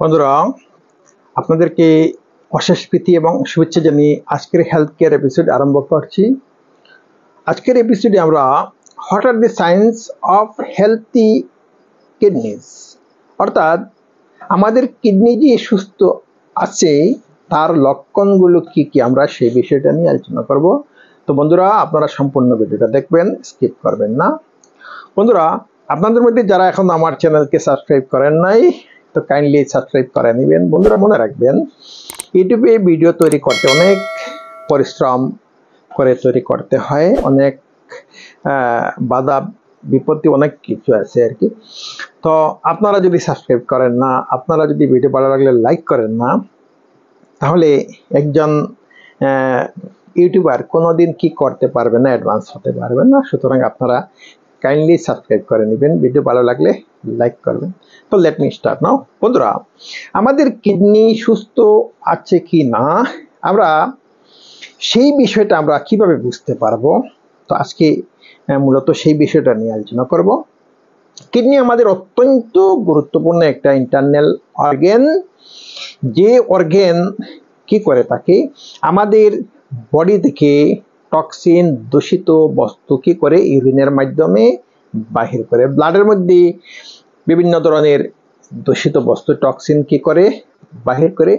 বন্ধুরা আপনাদেরকে অশেষ প্রীতি এবং শুভেচ্ছা জানিয়ে আজকের হেলথ কেয়ার এপিসোড আরম্ভ করছি আজকের এপিসোডে আমরা what are the science of healthy kidneys অর্থাৎ আমাদের কিডনি যে সুস্থ আছে তার লক্ষণগুলো কি কি আমরা সেই বিষয়টা নিয়ে আলোচনা করব তো বন্ধুরা আপনারা সম্পূর্ণ ভিডিওটা দেখবেন স্কিপ করবেন না বন্ধুরা আপনাদের মধ্যে যারা এখন আমার চ্যানেলকে সাবস্ক্রাইব করেন নাই তো কাইন্ডলি সাবস্ক্রাইব করে নেবেন বন্ধুরা মনে রাখবেন ইউটিউবে ভিডিও তৈরি করতে অনেক পরিশ্রম করে তৈরি করতে হয় অনেক বাধা বিপত্তি অনেক কিছু আছে আর কি তো আপনারা যদি সাবস্ক্রাইব করেন না আপনারা যদি ভিডিও ভালো লাগলে লাইক করেন না তাহলে একজন ইউটিউবার কোনো দিন কী করতে পারবে না অ্যাডভান্স হতে পারবে না সুতরাং আপনারা কাইন্ডলি সাবস্ক্রাইব করে নেবেন ভিডিও ভালো লাগলে লাইক করবেন তো লেট মি স্টার্ট নাও বন্ধুরা আমাদের কিডনি সুস্থ আছে কি না আমরা সেই বিষয়টা আমরা কিভাবে বুঝতে পারবো তো আজকে মূলত সেই বিষয়টা নিয়ে আলোচনা করব কিডনি আমাদের অত্যন্ত গুরুত্বপূর্ণ একটা ইন্টারনাল অর্গেন যে অর্গেন কি করে থাকে আমাদের বডি থেকে টক্সিন দূষিত বস্তু কি করে ইউরিনের মাধ্যমে বাহির করে ব্লাডের মধ্যে বিভিন্ন ধরনের দূষিত বস্তু টক্সিন কি করে বাহির করে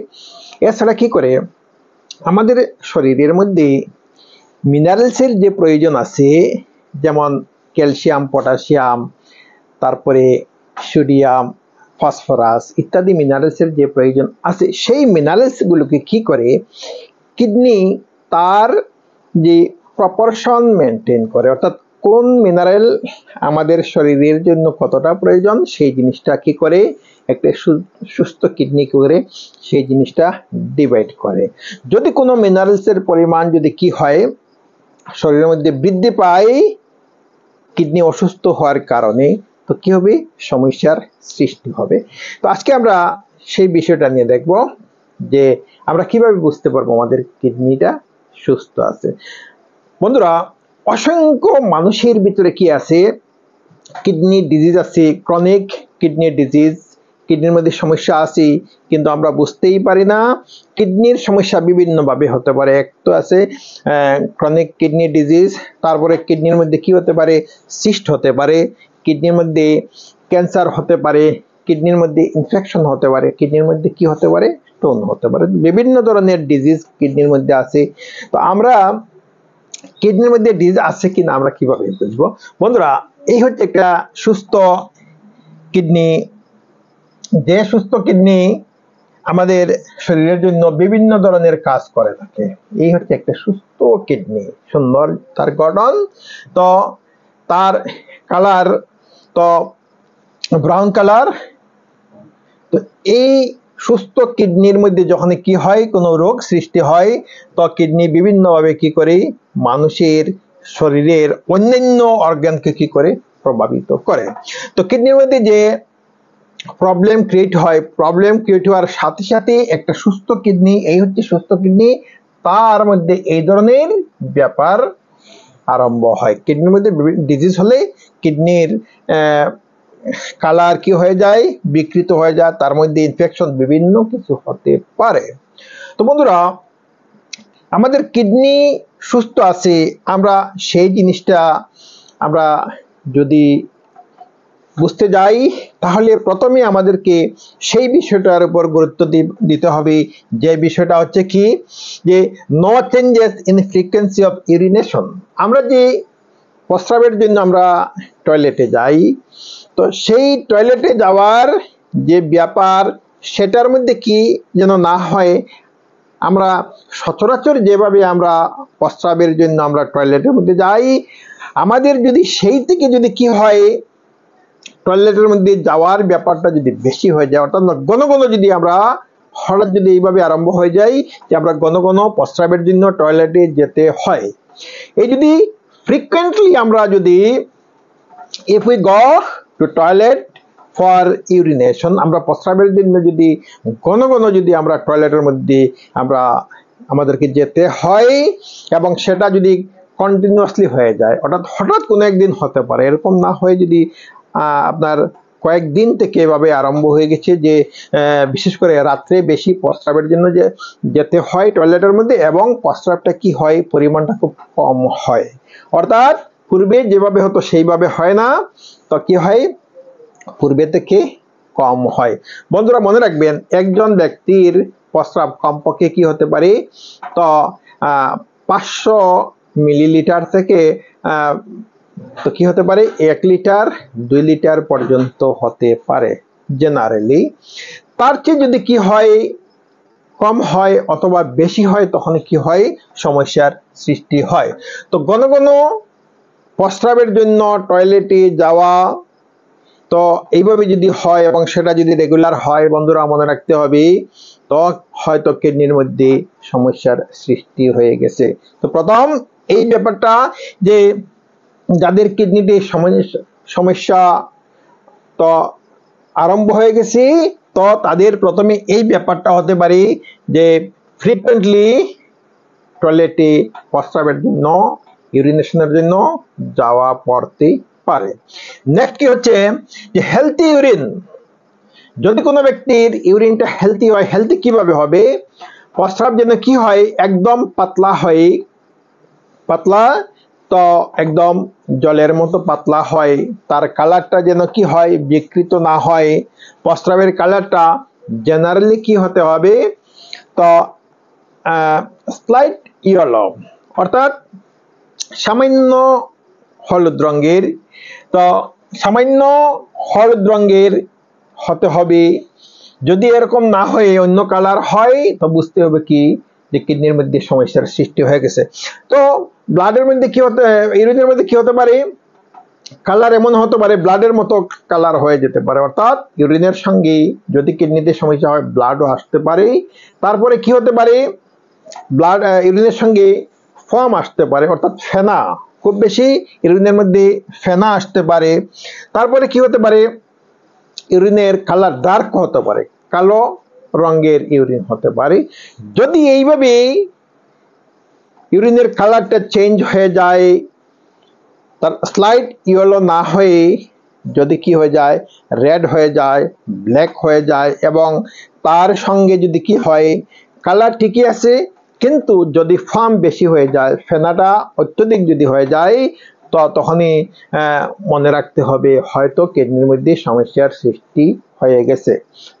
এছাড়া কি করে আমাদের শরীরের মধ্যে মিনারেলসের যে প্রয়োজন আছে যেমন ক্যালসিয়াম পটাশিয়াম তারপরে সোডিয়াম ফসফরাস ইত্যাদি মিনারেলসের যে প্রয়োজন আছে সেই মিনারেলসগুলোকে কি করে কিডনি তার যে প্রপরশন মেনটেন করে অর্থাৎ কোন মিনারেল আমাদের শরীরের জন্য কতটা প্রয়োজন সেই জিনিসটা কি করে একটা সুস্থ কিডনি করে সেই জিনিসটা ডিভাইড করে যদি কোনো মিনারেলসের পরিমাণ যদি কি হয় শরীরের মধ্যে বৃদ্ধি পায় কিডনি অসুস্থ হওয়ার কারণে তো কি হবে সমস্যার সৃষ্টি হবে তো আজকে আমরা সেই বিষয়টা নিয়ে দেখব যে আমরা কিভাবে বুঝতে পারবো আমাদের কিডনিটা সুস্থ আছে বন্ধুরা অসংখ্য মানুষের ভিতরে কি আছে কিডনি ডিজিজ আছে ক্রনিক কিডনি ডিজিজ কিডনির মধ্যে সমস্যা আছে কিন্তু আমরা বুঝতেই পারি না কিডনির সমস্যা বিভিন্নভাবে হতে পারে এক তো আছে ক্রনিক কিডনি ডিজিজ তারপরে কিডনির মধ্যে কি হতে পারে সিস্ট হতে পারে কিডনির মধ্যে ক্যান্সার হতে পারে কিডনির মধ্যে ইনফেকশন হতে পারে কিডনির মধ্যে কি হতে পারে স্টোন হতে পারে বিভিন্ন ধরনের ডিজিজ কিডনির মধ্যে আছে তো আমরা কিডনির মধ্যে ডিজিজ আছে কিনা আমরা কিভাবে বুঝব বন্ধুরা এই হচ্ছে একটা সুস্থ কিডনি যে সুস্থ কিডনি আমাদের শরীরের জন্য বিভিন্ন ধরনের কাজ করে থাকে এই হচ্ছে একটা সুস্থ কিডনি সুন্দর তার গঠন তো তার কালার তো ব্রাউন কালার তো এই সুস্থ কিডনির মধ্যে যখন কি হয় কোনো রোগ সৃষ্টি হয় তো কিডনি বিভিন্নভাবে কি করে মানুষের শরীরের অন্যান্য অর্গানকে কি করে প্রভাবিত করে তো কিডনির মধ্যে যে প্রবলেম ক্রিয়েট হয় প্রবলেম ক্রিয়েট হওয়ার সাথে সাথে একটা সুস্থ কিডনি এই হচ্ছে সুস্থ কিডনি তার মধ্যে এই ধরনের ব্যাপার আরম্ভ হয় কিডনির মধ্যে ডিজিজ হলে কিডনির আহ কালার কি হয়ে যায় বিকৃত হয়ে যায় তার মধ্যে ইনফেকশন বিভিন্ন কিছু হতে পারে তো বন্ধুরা আমাদের কিডনি সুস্থ আছে আমরা সেই জিনিসটা আমরা যদি বুঝতে যাই তাহলে প্রথমে আমাদেরকে সেই বিষয়টার উপর গুরুত্ব দিতে হবে যে বিষয়টা হচ্ছে কি যে no changes in frequency of urination আমরা যে প্রস্রাবের জন্য আমরা টয়লেটে যাই তো সেই টয়লেটে যাওয়ার যে ব্যাপার সেটার মধ্যে কি যেন না হয় আমরা সচরাচর যেভাবে আমরা প্রস্রাবের জন্য আমরা টয়লেটের মধ্যে যাই আমাদের যদি সেই থেকে যদি কি হয় টয়লেটের মধ্যে যাওয়ার ব্যাপারটা যদি বেশি হয়ে যায় অর্থাৎ ঘন ঘন যদি আমরা হঠাৎ যদি এইভাবে আরম্ভ হয়ে যাই যে আমরা ঘন ঘন প্রস্রাবের জন্য টয়লেটে যেতে হয় এই যদি ফ্রিকুয়েন্টলি আমরা যদি if we go to toilet for urination আমরা প্রস্রাবের জন্য যদি ঘন ঘন যদি আমরা টয়লেটের মধ্যে আমরা আমাদেরকে যেতে হয় এবং সেটা যদি কন্টিনিউয়াসলি হয়ে যায় অর্থাৎ হঠাৎ কোনো একদিন হতে পারে এরকম না হয়ে যদি আপনার কয়েকদিন থেকে এভাবে আরম্ভ হয়ে গেছে যে বিশেষ করে রাত্রে বেশি প্রস্রাবের জন্য যে যেতে হয় টয়লেটের মধ্যে এবং প্রস্রাবটা কি হয় পরিমাণটা খুব কম হয় অর্থাৎ পূর্বে যেভাবে হতো সেইভাবে হয় না তো কি হয় পূর্বে থেকে কম হয় বন্ধুরা মনে রাখবেন একজন ব্যক্তির প্রস্রাব কমপক্ষে কি হতে পারে তো পাঁচশো মিলিলিটার থেকে তো কি হতে পারে এক লিটার দুই লিটার পর্যন্ত হতে পারে জেনারেলি তার চেয়ে যদি কি হয় কম হয় অথবা বেশি হয় তখন কি হয় সমস্যার সৃষ্টি হয় তো ঘন ঘন প্রস্রাবের জন্য টয়লেটে যাওয়া তো এইভাবে যদি হয় এবং সেটা যদি রেগুলার হয় বন্ধুরা মনে রাখতে হবে তো হয়তো কিডনির মধ্যে সমস্যার সৃষ্টি হয়ে গেছে তো প্রথম এই ব্যাপারটা যে যাদের কিডনিতে সমস্যা তো আরম্ভ হয়ে গেছে তো তাদের প্রথমে এই ব্যাপারটা হতে পারে যে ফ্রিকুয়েন্টলি টয়লেটে প্রস্রাবের জন্য ইউরিনেশনের জন্য যাওয়া পড়তে পারে নেক্সট কি হচ্ছে যে হেলথি ইউরিন যদি কোনো ব্যক্তির ইউরিনটা হেলথি হয় হেলথি কিভাবে হবে প্রস্রাব জন্য কি হয় একদম পাতলা হয় পাতলা তো একদম জলের মতো পাতলা হয় তার কালারটা যেন কি হয় বিকৃত না হয় প্রস্রাবের কালারটা জেনারেলি কি হতে হবে তো স্লাইট ইয়েলো অর্থাৎ সামান্য হলুদ রঙের তো সামান্য হলুদ রঙের হতে হবে যদি এরকম না হয়ে অন্য কালার হয় তো বুঝতে হবে কি যে কিডনির মধ্যে সমস্যার সৃষ্টি হয়ে গেছে তো ব্লাডের মধ্যে কি হতে ইউরিনের মধ্যে কি হতে পারে কালার এমন হতে পারে ব্লাডের মতো কালার হয়ে যেতে পারে অর্থাৎ ইউরিনের সঙ্গে যদি কিডনিতে সমস্যা হয় ব্লাডও আসতে পারে তারপরে কি হতে পারে ব্লাড ইউরিনের সঙ্গে ফর্ম আসতে পারে অর্থাৎ ফেনা খুব বেশি ইউরিনের মধ্যে ফেনা আসতে পারে তারপরে কি হতে পারে ইউরিনের কালার ডার্ক হতে পারে কালো রঙের ইউরিন হতে পারে যদি এইভাবে ইউরিনের কালারটা চেঞ্জ হয়ে যায় তার স্লাইট ইয়েলো না হয়ে যদি কি হয়ে যায় রেড হয়ে যায় ব্ল্যাক হয়ে যায় এবং তার সঙ্গে যদি কি হয় কালার ঠিকই আছে কিন্তু যদি ফার্ম বেশি হয়ে যায় ফেনাটা অত্যধিক যদি হয়ে যায় তো তখনই মনে রাখতে হবে হয়তো কিডনির মধ্যে সমস্যার সৃষ্টি হয়ে গেছে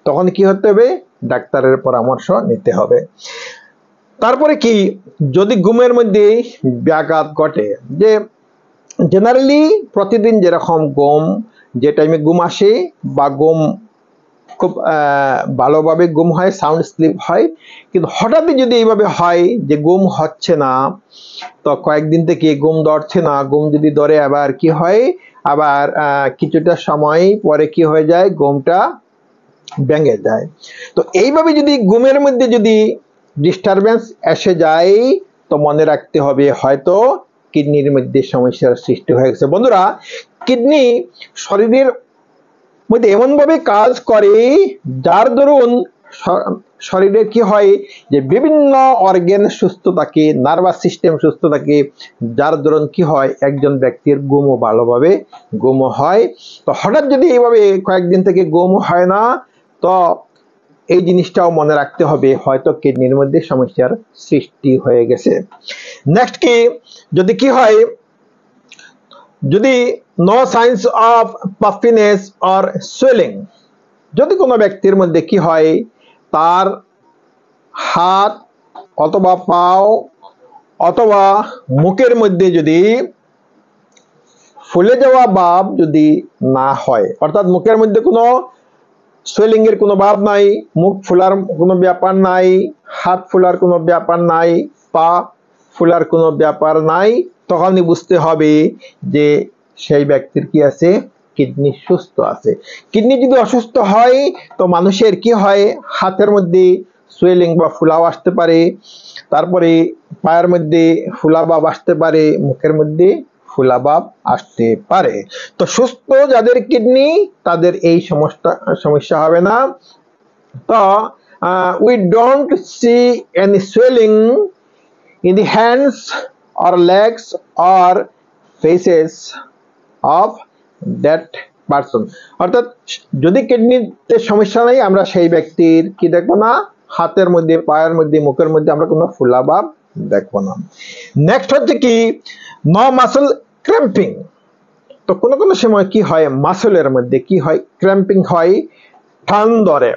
তখন কি হতে হবে ডাক্তারের পরামর্শ নিতে হবে তারপরে কি যদি ঘুমের মধ্যে ব্যাঘাত ঘটে যে জেনারেলি প্রতিদিন যেরকম গম যে টাইমে ঘুম আসে বা গম খুব ভালোভাবে গুম হয় সাউন্ড স্লিপ হয় কিন্তু হঠাৎই যদি এইভাবে হয় যে গুম হচ্ছে না তো কয়েকদিন থেকে গুম ধরছে না গুম যদি ধরে আবার কি হয় আবার কিছুটা সময় পরে কি হয়ে যায় গমটা ব্যাঙে যায় তো এইভাবে যদি ঘুমের মধ্যে যদি ডিস্টারবেন্স এসে যায় তো মনে রাখতে হবে হয়তো কিডনির মধ্যে সমস্যার সৃষ্টি হয়ে গেছে বন্ধুরা কিডনি শরীরের মধ্যে এমনভাবে কাজ করে যার দরুন শরীরে কি হয় যে বিভিন্ন অর্গেন সুস্থ থাকে নার্ভাস সিস্টেম সুস্থ থাকে যার দরুন কি হয় একজন ব্যক্তির গুমও ভালোভাবে গুমও হয় তো হঠাৎ যদি এইভাবে কয়েকদিন থেকে গুম হয় না তো এই জিনিসটাও মনে রাখতে হবে হয়তো কিডনির মধ্যে সমস্যার সৃষ্টি হয়ে গেছে নেক্সট কি যদি কি হয় যদি no signs of puffiness or swelling যদি কোনো ব্যক্তির মধ্যে কি হয় তার হাত অথবা পাও অথবা মুখের মধ্যে যদি ফুলে যাওয়া বাপ যদি না হয় অর্থাৎ মুখের মধ্যে কোনো সোয়েলিংয়ের কোনো ভাব নাই মুখ ফুলার কোনো ব্যাপার নাই হাত ফুলার কোনো ব্যাপার নাই পা ফুলার কোনো ব্যাপার নাই তখনই বুঝতে হবে যে সেই ব্যক্তির কি আছে কিডনি সুস্থ আছে কিডনি যদি অসুস্থ হয় তো মানুষের কি হয় হাতের মধ্যে সোয়েলিং বা ফুলাও আসতে পারে তারপরে পায়ের মধ্যে ফুলা বা আসতে পারে মুখের মধ্যে ফুলাভাব আসতে পারে তো সুস্থ যাদের কিডনি তাদের এই সমস্যা সমস্যা হবে না তো we don't see any swelling in the hands or legs or faces of that person অর্থাৎ যদি কিডনিতে সমস্যা নেই আমরা সেই ব্যক্তির কি দেখবো না হাতের মধ্যে পায়ের মধ্যে মুখের মধ্যে আমরা কোনো ফুলাভাব দেখবো না নেক্সট হচ্ছে কি নো মাসল ক্র্যাম্পিং তো কোনো কোনো সময় কি হয় মাসলের মধ্যে কি হয় ক্র্যাম্পিং হয় টান ধরে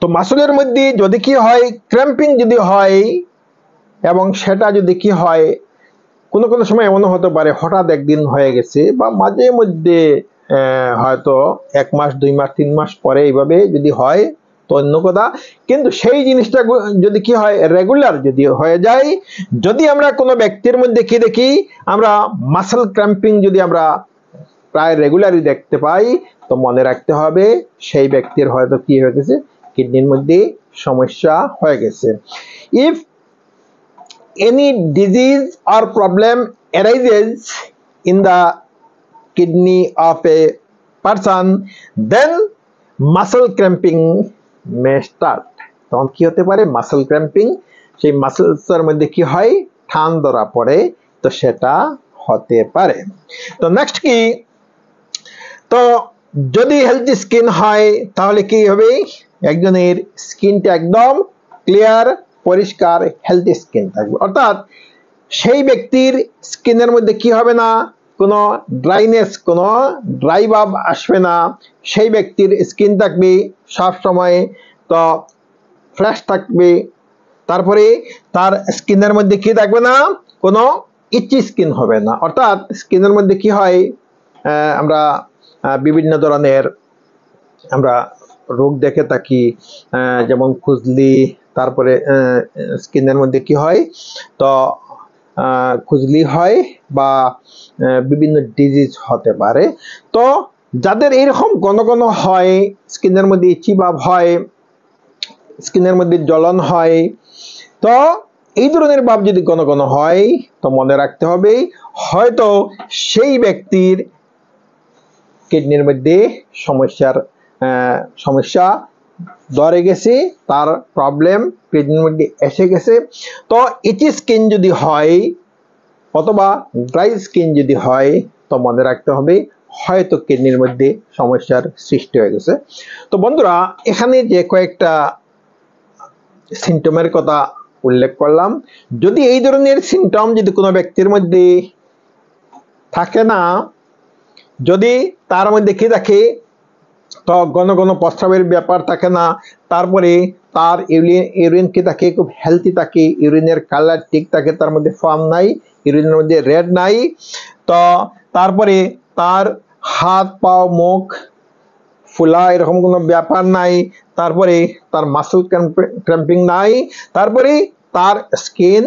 তো মাসলের মধ্যে যদি কি হয় ক্র্যাম্পিং যদি হয় এবং সেটা যদি কি হয় কোনো কোনো সময় এমনও হতে পারে হঠাৎ একদিন হয়ে গেছে বা মাঝে মধ্যে হয়তো এক মাস দুই মাস তিন মাস পরে এইভাবে যদি হয় তো অন্য কথা কিন্তু সেই জিনিসটা যদি কি হয় রেগুলার যদি হয়ে যায় যদি আমরা কোনো ব্যক্তির মধ্যে কি দেখি আমরা মাসেল ক্র্যাম্পিং যদি আমরা প্রায় রেগুলারই দেখতে পাই তো মনে রাখতে হবে সেই ব্যক্তির হয়তো কি হয়ে গেছে কিডনির মধ্যে সমস্যা হয়ে গেছে if any disease or problem arises in the kidney of a person then muscle cramping may start তখন কি হতে পারে মাসেল ক্র্যাম্পিং সেই মাসেলসের মধ্যে কি হয় ঠান ধরা পড়ে তো সেটা হতে পারে তো নেক্সট কি তো যদি হেলদি স্কিন হয় তাহলে কি হবে একজনের স্কিনটা একদম ক্লিয়ার পরিষ্কার হেলদি স্কিন থাকবে অর্থাৎ সেই ব্যক্তির স্কিনের মধ্যে কি হবে না কোনো ড্রাইনেস কোনো ড্রাই ভাব আসবে না সেই ব্যক্তির স্কিন থাকবে সব সময়ে তো ফ্ল্যাশ থাকবে তারপরে তার স্কিনের মধ্যে কি থাকবে না কোনো ইচি স্কিন হবে না অর্থাৎ স্কিনের মধ্যে কি হয় আমরা বিভিন্ন ধরনের আমরা রোগ দেখে থাকি যেমন খুজলি তারপরে স্কিনের মধ্যে কি হয় তো খুজলি হয় বা বিভিন্ন ডিজিজ হতে পারে তো যাদের এরকম ঘন ঘন হয় স্কিনের মধ্যে ইচি ভাব হয় স্কিনের মধ্যে জ্বলন হয় তো এই ধরনের ভাব যদি ঘন ঘন হয় তো মনে রাখতে হবে হয়তো সেই ব্যক্তির কিডনির মধ্যে সমস্যার সমস্যা ধরে গেছে তার প্রবলেম কিডনির মধ্যে এসে গেছে তো ইচি স্কিন যদি হয় অথবা ড্রাই স্কিন যদি হয় তো মনে রাখতে হবে হয়তো কিডনির মধ্যে সমস্যার সৃষ্টি হয়ে গেছে তো বন্ধুরা এখানে যে কয়েকটা সিমটমের কথা উল্লেখ করলাম যদি এই ধরনের সিমটম যদি কোনো ব্যক্তির মধ্যে থাকে না যদি তার মধ্যে কি থাকে তো ঘন ঘন প্রস্রাবের ব্যাপার থাকে না তারপরে তার ইউরিন ইউরিন কি থাকে খুব হেলদি থাকে ইউরিনের কালার ঠিক থাকে তার মধ্যে ফার্ম নাই ইউরিনের মধ্যে রেড নাই তো তারপরে তার হাত পাও মুখ ফুলা এরকম কোনো ব্যাপার নাই তারপরে তার মাসুল ক্র্যাম্পিং নাই তারপরে তার স্কিন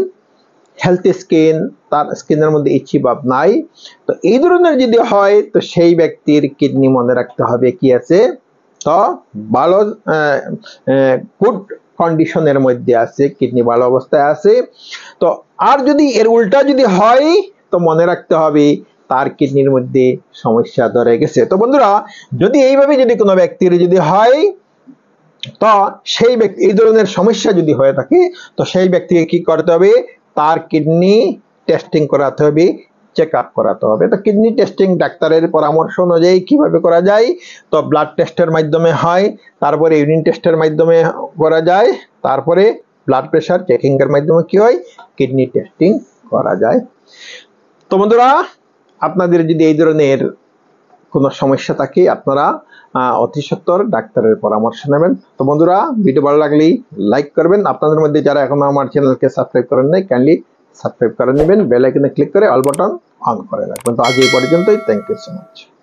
হেলথি স্কিন তার স্কিনের মধ্যে ইচ্ছি ভাব নাই তো এই ধরনের যদি হয় তো সেই ব্যক্তির কিডনি মনে রাখতে হবে কি আছে তো ভালো গুড কন্ডিশনের মধ্যে আছে কিডনি ভালো অবস্থায় আছে তো আর যদি এর উল্টা যদি হয় তো মনে রাখতে হবে তার কিডনির মধ্যে সমস্যা ধরে গেছে তো বন্ধুরা যদি এইভাবে যদি কোনো ব্যক্তির যদি হয় তো সেই ব্যক্তি এই ধরনের সমস্যা যদি হয়ে থাকে তো সেই ব্যক্তিকে কি করতে হবে তার কিডনি টেস্টিং করাতে হবে চেক আপ করাতে হবে তো কিডনি টেস্টিং ডাক্তারের পরামর্শ অনুযায়ী কিভাবে করা যায় তো ব্লাড টেস্টের মাধ্যমে হয় তারপরে ইউরিন টেস্টের মাধ্যমে করা যায় তারপরে ব্লাড প্রেশার এর মাধ্যমে কি হয় কিডনি টেস্টিং করা যায় তো বন্ধুরা আপনাদের যদি এই ধরনের কোনো সমস্যা থাকে আপনারা অতি সত্তর ডাক্তারের পরামর্শ নেবেন তো বন্ধুরা ভিডিও ভালো লাগলেই লাইক করবেন আপনাদের মধ্যে যারা এখনও আমার চ্যানেলকে সাবস্ক্রাইব করেন নাই কাইন্ডলি সাবস্ক্রাইব করে নেবেন বেলাইকনে ক্লিক করে অল বাটন অন করে রাখবেন তো আজ এই পর্যন্তই থ্যাংক ইউ সো মাচ